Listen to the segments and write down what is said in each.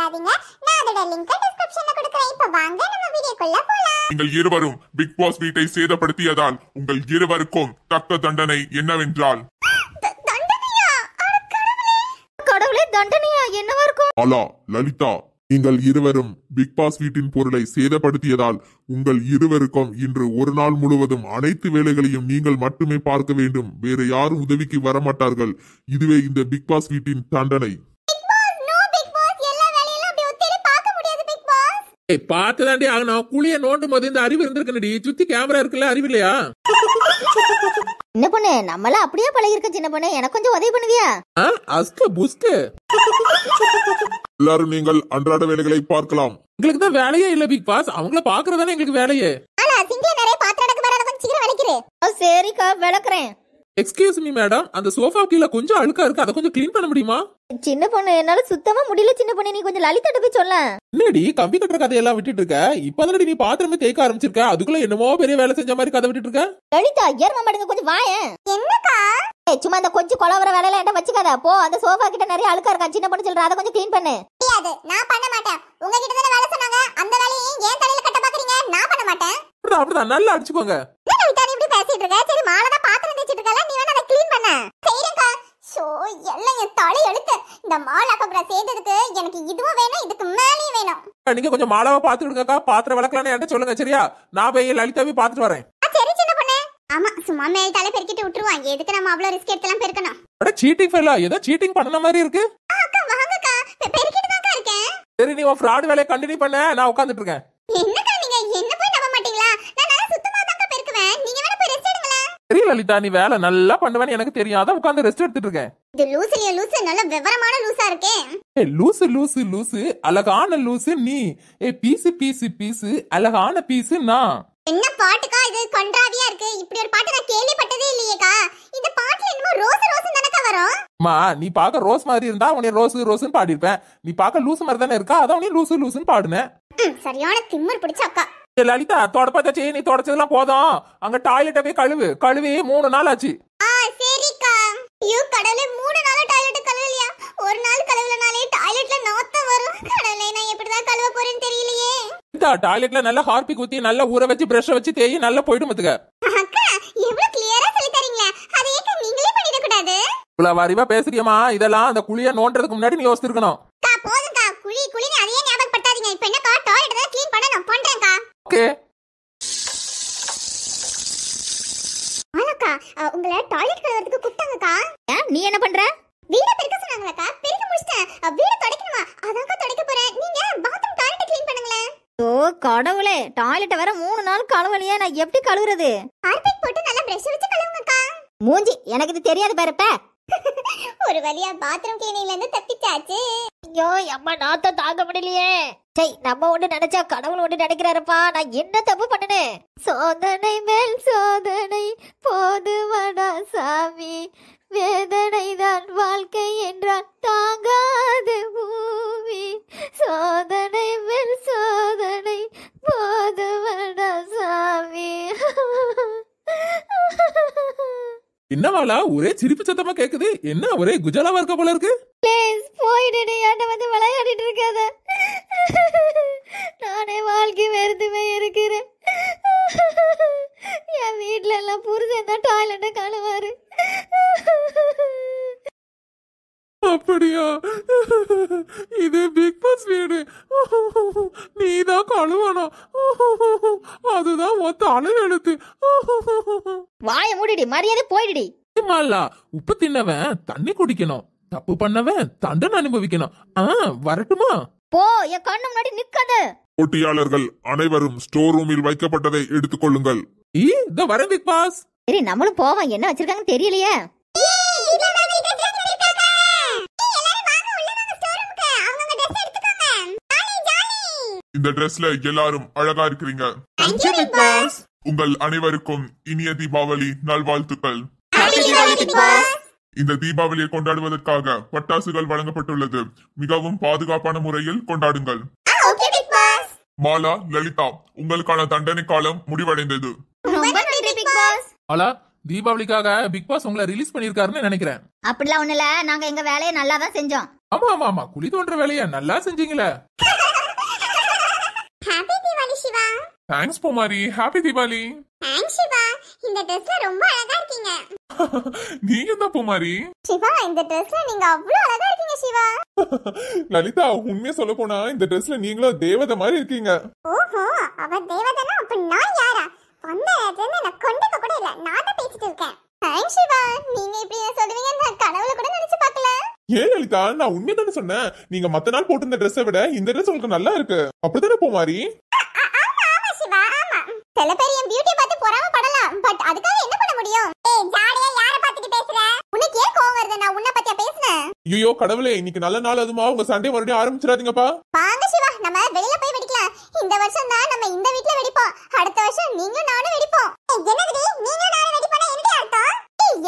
மறந்துடாதீங்க நான் அதோட லிங்க் டிஸ்கிரிப்ஷன்ல வாங்க நம்ம வீடியோக்குள்ள போலாம் நீங்கள் இருவரும் பிக் பாஸ் வீட்டை சேதப்படுத்தியதால் உங்கள் இருவருக்கும் தக்க தண்டனை என்னவென்றால் லலிதா நீங்கள் இருவரும் பிக் பாஸ் வீட்டின் பொருளை சேதப்படுத்தியதால் உங்கள் இருவருக்கும் இன்று ஒரு நாள் முழுவதும் அனைத்து வேலைகளையும் நீங்கள் மட்டுமே பார்க்க வேண்டும் வேறு யாரும் உதவிக்கு வரமாட்டார்கள் இதுவே இந்த பிக் பாஸ் வீட்டின் தண்டனை பார்த்துதாண்டி ஆகணும் குழிய நோண்டும் போது இந்த அறிவு இருந்திருக்கடி சுத்தி கேமரா இருக்குல்ல அறிவு இல்லையா என்ன பொண்ணு நம்மளா அப்படியே பழகிருக்க சின்ன பொண்ணு எனக்கு கொஞ்சம் உதவி பண்ணுவியா அஸ்க புஸ்க எல்லாரும் நீங்கள் அன்றாட வேலைகளை பார்க்கலாம் எங்களுக்கு தான் வேலையே இல்ல பிக் பாஸ் அவங்கள பாக்குறதானே எங்களுக்கு வேலையே ஆனா சிங்கில நிறைய பாத்திரம் எடுக்க வேற கொஞ்சம் சீக்கிரம் விளக்கிறேன் சரிக்கா விளக்குறேன் எக்ஸ்கியூஸ் மீ மேடம் அந்த சோஃபா கீழ கொஞ்சம் அழுக்கா இருக்கு அதை கொஞ்சம் க்ளீன் பண்ண முடியுமா சின்ன பொண்ணு என்னால சுத்தமா முடியல சின்ன பொண்ணு நீ கொஞ்சம் கிட்ட போய் சொல்ல என்னடி கம்பி கட்டுற கதையெல்லாம் விட்டுட்டு இருக்க இப்பதானடி நீ பாத்திரமே தேய்க்க ஆரம்பிச்சிருக்க அதுக்குள்ள என்னமோ பெரிய வேலை செஞ்ச மாதிரி கதை விட்டுட்டு இருக்க லலிதா ஏர்மா மடங்க கொஞ்சம் வாய என்னக்கா சும்மா அந்த கொஞ்சம் கொலவர வேலையில என்ன வச்சுக்காத போ அந்த சோஃபா கிட்ட நிறைய அழுக்கா இருக்கா சின்ன பொண்ணு சொல்ற அதை கொஞ்சம் க்ளீன் பண்ணு முடியாது நான் பண்ண மாட்டேன் உங்ககிட்ட தான வேலை சொன்னாங்க அந்த வேலையை ஏன் தலையில கட்ட பாக்குறீங்க நான் பண்ண மாட்டேன் அப்படிதான் நல்லா அடிச்சுக்கோங்க பேசிட்டு இருக்க சரி மாலை தான் பாத்திரம் தேய்ச்சிட்டு இருக்கல நீ வேணா அதை க்ளீன் பண்ண செய்யறேன்க்கா ஷோ எல்லாம் என் தலை எழுத்து இந்த மாலை கூட சேர்ந்ததுக்கு எனக்கு இதுவும் வேணும் இதுக்கு மேலேயும் வேணும் நீங்க கொஞ்சம் மாலாவை பாத்து விடுங்கக்கா பாத்திரம் விளக்கலாம்னு என்கிட்ட சொல்லுங்க சரியா நான் போய் லலிதாவை பாத்துட்டு வரேன் சரி சின்ன பொண்ணே ஆமா சும்மா மேல் தலை பெருக்கிட்டு விட்டுருவாங்க எதுக்கு நம்ம அவ்வளவு ரிஸ்க் எடுத்துலாம் பெருக்கணும் அட சீட்டிங் ஃபெயிலா ஏதோ சீட்டிங் பண்ணன மாதிரி இருக்கு அக்கா வாங்கக்கா பெருக்கிட்டு தான் இருக்கேன் சரி நீ உன் ஃப்ராட் வேலைய கண்டினியூ பண்ண நான் உட்கார்ந்துட்டு இருக்கேன் லலிதா நீ வேலை நல்லா பண்ணுவேன்னு எனக்கு தெரியும் அத உட்காந்து ரெஸ்ட் எடுத்துட்டு இருக்கேன் இது லூசுலயே லூசு நல்ல விவரமான லூசா இருக்கே ஏய் லூசு லூசு லூசு அழகான லூசு நீ ஏய் பீசு பீசு பீசு அழகான பீசு நான் என்ன பாட்டுக்கா இது கண்டாவியா இருக்கு இப்படி ஒரு பாட்டு நான் கேள்விப்பட்டதே இல்லையேக்கா இந்த பாட்டுல என்னமோ ரோஸ் ரோஸ் தானக்கா வரும் மா நீ பாக்க ரோஸ் மாதிரி இருந்தா உன்னை ரோஸ் ரோஸ்னு பாடிருப்பேன் நீ பாக்க லூசு மாதிரி தானே இருக்கா அத உனக்கு லூசு லூசுன்னு பாடுனேன் சரியான திம்மர் பிடிச்ச அக்கா லலிதா தொடப்பத்தை நீ தொடச்சதுலாம் போதும் அங்க டாய்லெட்ட போய் கழுவு கழுவி மூணு நாள் ஆச்சு ஆ சரிக்கா நாள் டாய்லெட் ஒரு நாள் டாய்லெட்ல நான் போறேன்னு தெரியலையே டாய்லெட்ல நல்லா ஹார்பிக் குத்தி நல்லா ஊற வச்சு பிரஷ் வச்சு தேய் நல்லா போய்டும் மத்துக்க இவ்வளவு அறிவா பேசுறியம்மா இதெல்லாம் அந்த குழிய நோண்டதுக்கு முன்னாடி நீ யோசிச்சிருக்கணும் ஆனாக்கா உங்களை டாய்லெட் கழுவுறதுக்கு கூப்பிட்டாங்கக்கா ஏன் நீ என்ன பண்ற வீட பெருக்க சொன்னாங்களாக்கா பெருக்க முடிச்சிட்டேன் வீட துடைக்கணுமா அதான்க்கா துடைக்க போறேன் நீங்க பாத்ரூம் டாய்லெட் க்ளீன் பண்ணுங்களேன் ஓ கடவுளே டாய்லெட் வர மூணு நாள் கழுவலையே நான் எப்படி கழுவுறது கார்பெட் போட்டு நல்லா பிரஷ் வச்சு கழுவுங்கக்கா மூஞ்சி எனக்கு இது தெரியாது பாருப்ப ஒரு வழியா பாத்ரூம் கிளீனிங்ல இருந்து தப்பிச்சாச்சு ஐயோ அம்மா நாத்தம் தாங்க முடியலையே சரி நம்ம ஒண்ணு நினைச்சா கடவுள் ஒண்ணு நினைக்கிறாருப்பா நான் என்ன தப்பு பண்ணனே சோதனை மேல் சோதனை போதுமடா சாமி வேதனை தான் வாழ்க்கை நாளா ஒரே சிரிப்பு சத்தமா கேக்குது என்ன ஒரே குஜாலாவா இருக்க போல இருக்கு ப்ளீஸ் போயிடுடி என்ன வந்து விளையாடிட்டு இருக்காத நானே வாழ்க்கை வெறுதுமே இருக்கிறேன் என் வீட்ல எல்லாம் புரிஞ்சேன் தான் டாய்லெட்டை அப்படியா இது பிக் பாஸ் வீடு நீ தான் கழுவனா அதுதான் மொத்த அலை எழுத்து வாய மூடிடி மரியாதை போயிடுடி மாலா உப்பு தின்னவன் தண்ணி குடிக்கணும் தப்பு பண்ணவன் தண்டனை அனுபவிக்கணும் ஆ வரட்டுமா போ என் கண்ணு முன்னாடி நிக்காத போட்டியாளர்கள் அனைவரும் ஸ்டோர் ரூமில் வைக்கப்பட்டதை எடுத்துக் கொள்ளுங்கள் ஈ இந்த வரேன் பிக் பாஸ் சரி நம்மளும் போவோம் என்ன வச்சிருக்காங்க தெரியலையே இந்த டிரஸ்ல எல்லாரும் அழகா இருக்கிறீங்க உங்கள் அனைவருக்கும் இனிய தீபாவளி நல்வாழ்த்துக்கள் இந்த தீபாவளியை கொண்டாடுவதற்காக பட்டாசுகள் வழங்கப்பட்டுள்ளது மிகவும் பாதுகாப்பான முறையில் கொண்டாடுங்கள் மாலா லலிதா உங்களுக்கான தண்டனை காலம் முடிவடைந்தது தீபாவளிக்காக பிக் பாஸ் உங்களை ரிலீஸ் பண்ணிருக்காருன்னு நினைக்கிறேன் அப்படிலாம் ஒண்ணுல நாங்க எங்க வேலையை நல்லா தான் செஞ்சோம் ஆமா ஆமா ஆமா குளி தோன்ற வேலைய நல்லா செஞ்சீங்களே happy Deepavali Siva thanks happy Deepavali thanks Siva இந்த ட்ரெஸ்ல ரொம்ப அழகா இருக்கீங்க நீங்க தான் பூமாரி சிவா இந்த ட்ரெஸ்ல நீங்க அவ்வளவு அழகா இருக்கீங்க சிவா லலிதா உண்மையா சொல்ல போனா இந்த ட்ரெஸ்ல நீங்களும் தேவதை மாதிரி இருக்கீங்க ஓஹோ அவ தேவதைனா அப்ப நான் யாரா வந்த இடத்துல என்ன கொண்டுக்க கூட இல்ல நான் தான் பேசிட்டு இருக்கேன் தேங்க்ஸ் சிவா நீங்க இப்படி சொல்லுவீங்க நான் கனவுல கூட நினைச்சு பார்க்கல ஏன் லலிதா நான் உண்மையை தானே சொன்னேன் நீங்க மத்த நாள் போட்டிருந்த ட்ரெஸ்ஸை விட இந்த ட்ரெஸ் உங்களுக்கு நல்லா இருக்கு அப்படித்தானே பூமாரி சில பேர் என் பியூட்டி பார்த்து பொறாம பட் அதுக்காக என்ன பண்ண முடியும் ஏய் ஜாலியா யார பாத்துட்டு பேசுற உனக்கு ஏன் கோவம் வருது நான் உன்ன பத்தியா பேசுனேன் ஐயோ கடவுளே இன்னைக்கு நல்ல நாள் அதுமா உங்க சண்டே மறுபடியும் ஆரம்பிச்சிராதீங்கப்பா வாங்க சிவா நம்ம வெளியில போய் வெடிக்கலாம் இந்த வருஷம் தான் நம்ம இந்த வீட்ல வெடிப்போம் அடுத்த வருஷம் நீங்க நானும் வெடிப்போம் என்னடி நீங்க நானும் வெடிப்போனா என்ன அர்த்தம்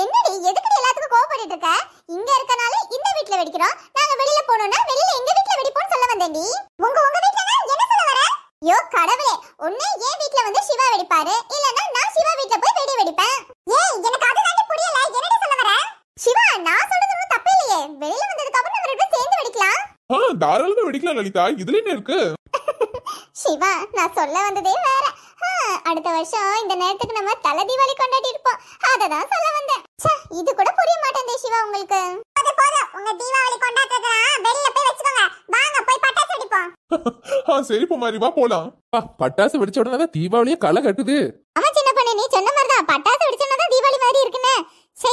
என்னடி எதுக்கு எல்லாத்துக்கும் கோவப்பட்டு இருக்க இங்க இருக்கனால இந்த வீட்ல வெடிக்கிறோம் நாங்க வெளியில போனோம்னா வெளியில எங்க வீட்ல வெடிப்போம்னு சொல்ல வந்தேன்டி உங்க உங்க வீட்ல என்ன சொல்ல வர ஐயோ கடவுளே ஒண்ணு ஏன் வீட்ல வந்து சிவா வெடிப்பாரு இல்லன்னா நான் சிவா வீட்ல போய் வெடி வெடிப்பேன் ஏய் எனக்கு அது தாண்டி புரியல என்னடி சொல்ல வர சிவா நான் சொல்றது ஒன்றும் தப்பு இல்லையே வெளியில வந்ததுக்கு அப்புறம் நம்ம சேர்ந்து வெடிக்கலாம் ஆ தாராளமா வெடிக்கலாம் லலிதா இதுல என்ன இருக்கு சிவா நான் சொல்ல வந்ததே வேற அடுத்த வருஷம் இந்த நேரத்துக்கு நம்ம தலை தீபாவளி கொண்டாடி இருப்போம் அதை அததான் சொல்ல வந்தேன் இது கூட புரிய மாட்டேன் சிவா உங்களுக்கு போதும் போதும் உங்க தீபாவளி கொண்டாடுறதெல்லாம் வெளியில போய் வச்சுக்கோங்க வாங்க போய் பட்டாசு அடிப்போம் ஆ சரி பொமாரி வா போலாம் பட்டாசு வெடிச்ச உடனே தீபாவளியே களை கட்டுது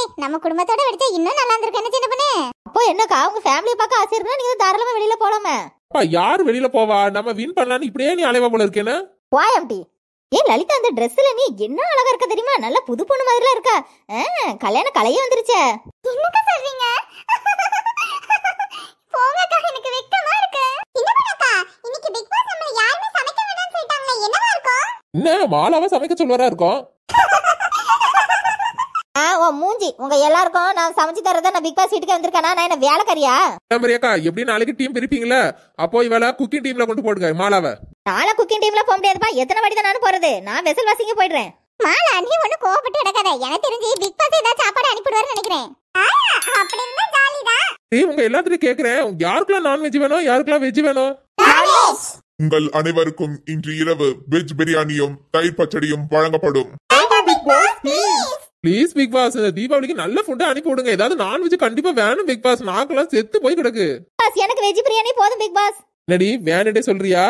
டேய் நம்ம குடும்பத்தோட வெடிச்சா இன்னும் நல்லா இருந்திருக்கும் என்ன சின்ன பண்ணு அப்போ என்னக்கா உங்க ஃபேமிலி பார்க்க ஆசை இருக்குன்னா நீங்க தாராளமா வெளியில போலாமே அப்பா யார் வெளியில போவா நம்ம வின் பண்ணலாம்னு இப்படியே நீ அலைவா போல இருக்கேனா வாயம்டி ஏன் லலிதா அந்த ட்ரெஸ்ல நீ என்ன அழகா இருக்க தெரியுமா நல்ல புது பொண்ணு மாதிரிலாம் இருக்கா கல்யாண கலையே வந்துருச்சே என்னக்கா சொல்றீங்க போங்கக்கா எனக்கு வெக்கமா இருக்கு என்ன பண்ணக்கா இன்னைக்கு பிக் பாஸ் நம்ம யாருமே சமைக்க வேண்டாம்னு சொல்லிட்டாங்க என்னவா இருக்கும் என்ன மாலாவை சமைக்க சொல்வரா இருக்கும் மூஞ்சி உங்க எல்லாருக்கும் நான் சமைச்சு தரத நான் பிக் பாஸ் வீட்டுக்கு வந்திருக்கேனா நான் என்ன வேலைக்காரியா மரியக்கா எப்படி நாளைக்கு டீம் பிரிப்பீங்களா அப்போ இவள குக்கிங் டீம்ல கொண்டு போடுங்க மாலாவ நாளை குக்கிங் டீம்ல போக முடியாதுப்பா எத்தனை வாட்டி தான் நானும் போறது நான் வெசல் வாசிங்க போயிடுறேன் மாலா நீ ஒண்ணு கோவப்பட்டு எடுக்காத எனக்கு தெரிஞ்சு பிக் பாஸ் ஏதாவது சாப்பாடு அனுப்பிடுவாரு நினைக்கிறேன் அப்படி இருந்தா ஜாலி தான் உங்க எல்லாத்தையும் கேக்குறேன் யாருக்கெல்லாம் நான்வெஜ் வேணும் யாருக்கெல்லாம் வெஜ் வேணும் உங்கள் அனைவருக்கும் இன்று இரவு வெஜ் பிரியாணியும் தயிர் பச்சடியும் வழங்கப்படும் ப்ளீஸ் பிக் பாஸ் தீபாவளிக்கு நல்ல ஃபுட் அனுப்பி விடுங்க ஏதாவது நான்வெஜ் கண்டிப்பா வேணும் பிக் பாஸ் நாக்கெல்லாம் செத்து போய் கிடக்கு எனக்கு வெஜ் பிரியாணி போதும் பிக் பாஸ் என்னடி வேணுட்டே சொல்றியா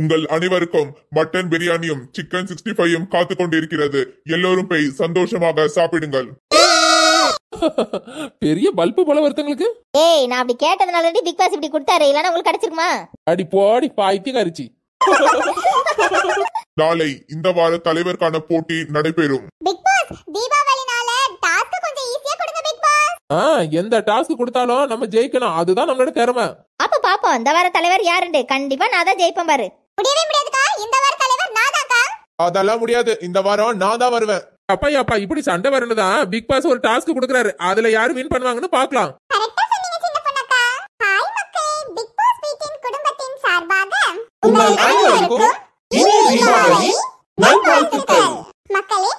உங்கள் அனைவருக்கும் மட்டன் பிரியாணியும் சிக்கன் சிக்ஸ்டி ஃபைவ் காத்து கொண்டிருக்கிறது எல்லோரும் போய் சந்தோஷமாக சாப்பிடுங்கள் பெரிய பல்பு போல ஒருத்தங்களுக்கு ஏய் நான் அப்படி கேட்டதனால பிக் பாஸ் இப்படி கொடுத்தாரு இல்லனா உங்களுக்கு கிடைச்சிருக்குமா அடி போடி பாய்த்தியக்காரிச்சி நாளை இந்த வார தலைவர்கான போட்டி நடைபெறும் பிக் பாஸ் தீபா எந்த டாஸ்க் கொடுத்தாலும் நம்ம ஜெயிக்கணும் அதுதான் நம்மளோட திறமை அப்ப பாப்போம் இந்த வார தலைவர் யாருண்டு கண்டிப்பா நான் தான் ஜெயிப்பேன் பாரு முடியவே முடியாதுக்கா இந்த வார தலைவர் நான்தாக்கா அதெல்லாம் முடியாது இந்த வாரம் நான் தான் வருவேன் அப்பா அப்பா இப்படி சண்டை வரணுதான் பிக் பாஸ் ஒரு டாஸ்க் கொடுக்கறாரு அதுல யாரு வின் பண்ணுவாங்கன்னு பாக்கலாம் மக்களே